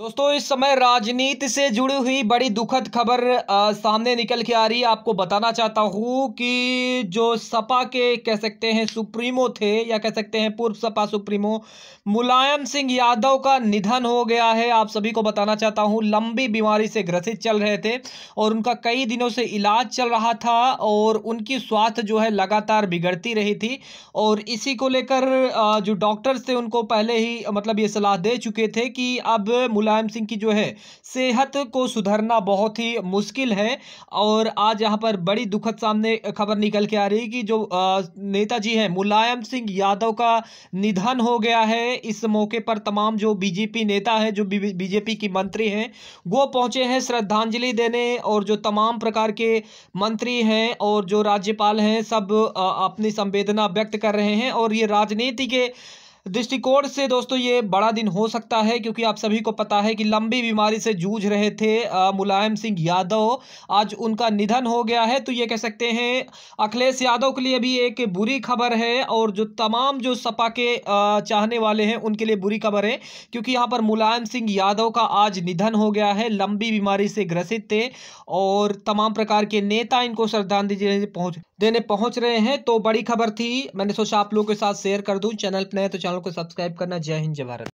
दोस्तों इस समय राजनीति से जुड़ी हुई बड़ी दुखद खबर सामने निकल के आ रही है आपको बताना चाहता हूँ कि जो सपा के कह सकते हैं सुप्रीमो थे या कह सकते हैं पूर्व सपा सुप्रीमो मुलायम सिंह यादव का निधन हो गया है आप सभी को बताना चाहता हूँ लंबी बीमारी से ग्रसित चल रहे थे और उनका कई दिनों से इलाज चल रहा था और उनकी स्वास्थ्य जो है लगातार बिगड़ती रही थी और इसी को लेकर जो डॉक्टर्स थे उनको पहले ही मतलब ये सलाह दे चुके थे कि अब मुलायम मुलायम सिंह की जो है सेहत को सुधरना बहुत ही मुश्किल है और आज यहाँ पर बड़ी दुखद सामने खबर निकल के आ रही कि जो नेताजी हैं मुलायम सिंह यादव का निधन हो गया है इस मौके पर तमाम जो बीजेपी नेता है जो बीजेपी की मंत्री हैं वो पहुंचे हैं श्रद्धांजलि देने और जो तमाम प्रकार के मंत्री हैं और जो राज्यपाल हैं सब अपनी संवेदना व्यक्त कर रहे हैं और ये राजनीति के दृष्टिकोण से दोस्तों ये बड़ा दिन हो सकता है क्योंकि आप सभी को पता है कि लंबी बीमारी से जूझ रहे थे मुलायम सिंह यादव आज उनका निधन हो गया है तो ये कह सकते हैं अखिलेश यादव के लिए भी एक बुरी खबर है और जो तमाम जो सपा के चाहने वाले हैं उनके लिए बुरी खबर है क्योंकि यहाँ पर मुलायम सिंह यादव का आज निधन हो गया है लंबी बीमारी से ग्रसित थे और तमाम प्रकार के नेता इनको श्रद्धांजलि पहुँच देने पहुंच रहे हैं तो बड़ी खबर थी मैंने सोचा आप लोगों के साथ शेयर कर दूं चैनल पर नए तो चैनल को सब्सक्राइब करना जय हिंद जय भारत